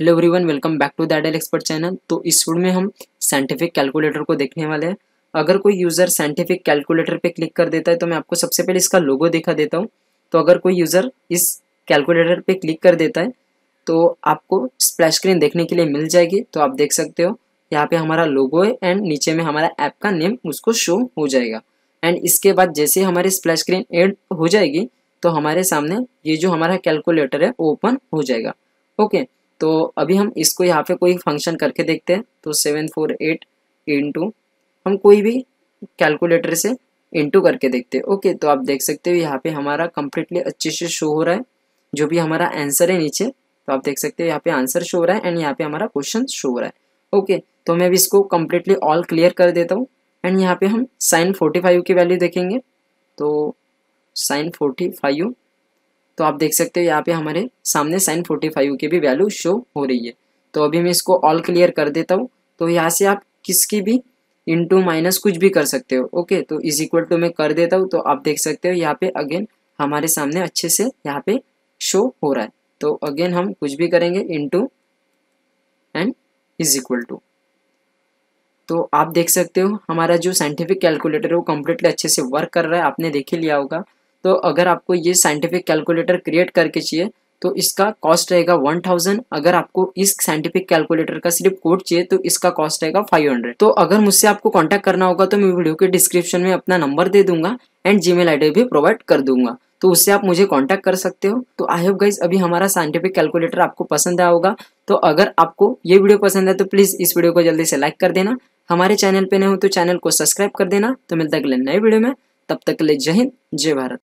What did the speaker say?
Hello everyone welcome back to दैडल expert channel तो इस वीडियो में हम साइंटिफिक कैलकुलेटर को देखने वाले हैं अगर कोई यूज़र साइंटिफिक कैलकुलेटर पे क्लिक कर देता है तो मैं आपको सबसे पहले इसका लोगो दिखा देता हूँ तो अगर कोई यूज़र इस कैलकुलेटर पे क्लिक कर देता है तो आपको स्प्लैश स्क्रीन देखने के लिए मिल जाएगी तो आप देख सकते हो यहाँ पे हमारा लोगो है एंड नीचे में हमारा ऐप का नेम उसको शो हो जाएगा एंड इसके बाद जैसे हमारे स्प्लैश स्क्रीन एड हो जाएगी तो हमारे सामने ये जो हमारा कैलकुलेटर है वो ओपन हो जाएगा ओके okay. तो अभी हम इसको यहाँ पे कोई फंक्शन करके देखते हैं तो सेवन फोर एट इंटू हम कोई भी कैलकुलेटर से इंटू करके देखते हैं ओके तो आप देख सकते हो यहाँ पे हमारा कम्प्लीटली अच्छे से शो हो रहा है जो भी हमारा आंसर है नीचे तो आप देख सकते हो यहाँ पे आंसर शो हो रहा है एंड यहाँ पे हमारा क्वेश्चन शो हो रहा है ओके तो मैं अभी इसको कम्प्लीटली ऑल क्लियर कर देता हूँ एंड यहाँ पे हम साइन फोर्टी फाइव की वैल्यू देखेंगे तो साइन फोर्टी फाइव तो आप देख सकते हो यहाँ पे हमारे सामने साइन फोर्टी फाइव की भी वैल्यू शो हो रही है तो अभी मैं इसको ऑल क्लियर कर देता हूँ तो यहाँ से आप किसकी भी इंटू माइनस कुछ भी कर सकते हो ओके तो इज इक्वल टू मैं कर देता हूँ तो आप देख सकते हो यहाँ पे अगेन हमारे सामने अच्छे से यहाँ पे शो हो रहा है तो अगेन हम कुछ भी करेंगे into and is equal to तो आप देख सकते हो हमारा जो साइंटिफिक कैलकुलेटर है वो कम्प्लीटली अच्छे से वर्क कर रहा है आपने देख ही लिया होगा तो अगर आपको ये साइंटिफिक कैलकुलेटर क्रिएट करके चाहिए तो इसका कॉस्ट रहेगा वन थाउजेंड अगर आपको इस साइंटिफिक कैलकुलेटर का सिर्फ कोड चाहिए तो इसका कॉस्ट रहेगा फाइव हंड्रेड तो अगर मुझसे आपको कॉन्टैक्ट करना होगा तो मैं वीडियो के डिस्क्रिप्शन में अपना नंबर दे दूंगा एंड जी मेल भी प्रोवाइड कर दूंगा तो उससे आप मुझे कांटेक्ट कर सकते हो तो आई होप गाइज अभी हमारा साइंटिफिक कैलकुलेटर आपको पसंद आया होगा तो अगर आपको ये वीडियो पसंद है तो प्लीज़ इस वीडियो को जल्दी से लाइक कर देना हमारे चैनल पे नहीं हो तो चैनल को सब्सक्राइब कर देना तो मिलता है अगले नए वीडियो में तब तक के लिए जय हिंद जय भारत